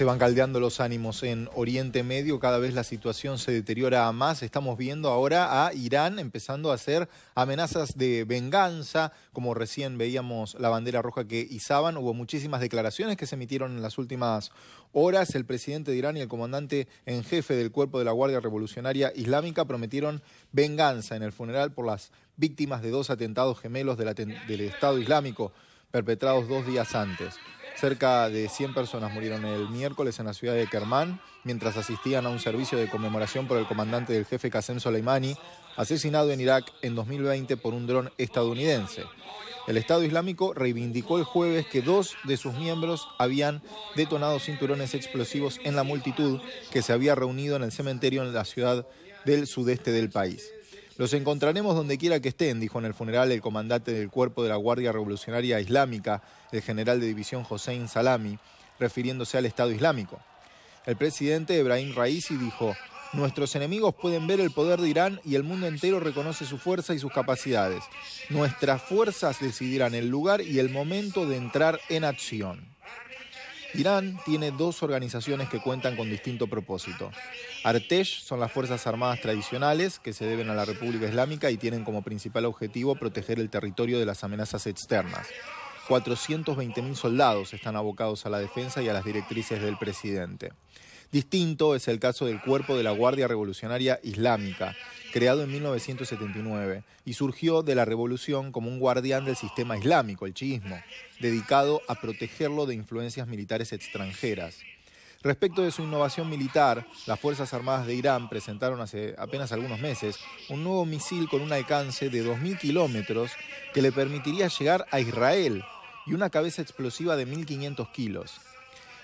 se van caldeando los ánimos en Oriente Medio, cada vez la situación se deteriora más. Estamos viendo ahora a Irán empezando a hacer amenazas de venganza, como recién veíamos la bandera roja que izaban. Hubo muchísimas declaraciones que se emitieron en las últimas horas. El presidente de Irán y el comandante en jefe del cuerpo de la Guardia Revolucionaria Islámica prometieron venganza en el funeral por las víctimas de dos atentados gemelos del, Estado Islámico perpetrados dos días antes. Cerca de 100 personas murieron el miércoles en la ciudad de Kermán mientras asistían a un servicio de conmemoración por el comandante del jefe Qasem Soleimani, asesinado en Irak en 2020 por un dron estadounidense. El Estado Islámico reivindicó el jueves que dos de sus miembros habían detonado cinturones explosivos en la multitud que se había reunido en el cementerio en la ciudad del sudeste del país. Los encontraremos donde quiera que estén, dijo en el funeral el comandante del cuerpo de la Guardia Revolucionaria Islámica, el general de división Hossein Salami, refiriéndose al Estado Islámico. El presidente Ebrahim Raisi dijo, Nuestros enemigos pueden ver el poder de Irán y el mundo entero reconoce su fuerza y sus capacidades. Nuestras fuerzas decidirán el lugar y el momento de entrar en acción. Irán tiene dos organizaciones que cuentan con distinto propósito. Artesh son las Fuerzas Armadas tradicionales que se deben a la República Islámica y tienen como principal objetivo proteger el territorio de las amenazas externas. 420.000 soldados están abocados a la defensa y a las directrices del presidente. Distinto es el caso del cuerpo de la Guardia Revolucionaria Islámica, creado en 1979, y surgió de la revolución como un guardián del sistema islámico, el chiismo, dedicado a protegerlo de influencias militares extranjeras. Respecto de su innovación militar, las Fuerzas Armadas de Irán presentaron hace apenas algunos meses un nuevo misil con un alcance de 2.000 kilómetros que le permitiría llegar a Israel y una cabeza explosiva de 1.500 kilos.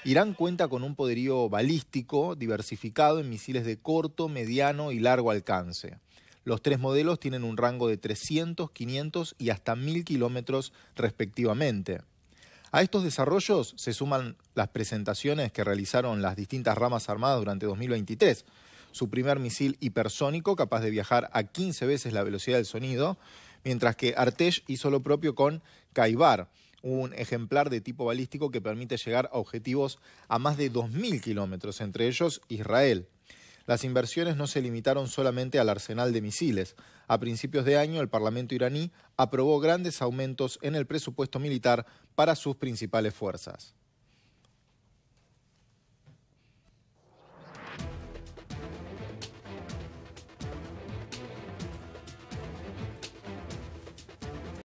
Irán cuenta con un poderío balístico diversificado en misiles de corto, mediano y largo alcance. Los tres modelos tienen un rango de 300, 500 y hasta 1000 kilómetros respectivamente. A estos desarrollos se suman las presentaciones que realizaron las distintas ramas armadas durante 2023. Su primer misil hipersónico, capaz de viajar a 15 veces la velocidad del sonido, mientras que Artesh hizo lo propio con Kaibar, un ejemplar de tipo balístico que permite llegar a objetivos a más de 2.000 kilómetros, entre ellos Israel. Las inversiones no se limitaron solamente al arsenal de misiles. A principios de año, el Parlamento iraní aprobó grandes aumentos en el presupuesto militar para sus principales fuerzas.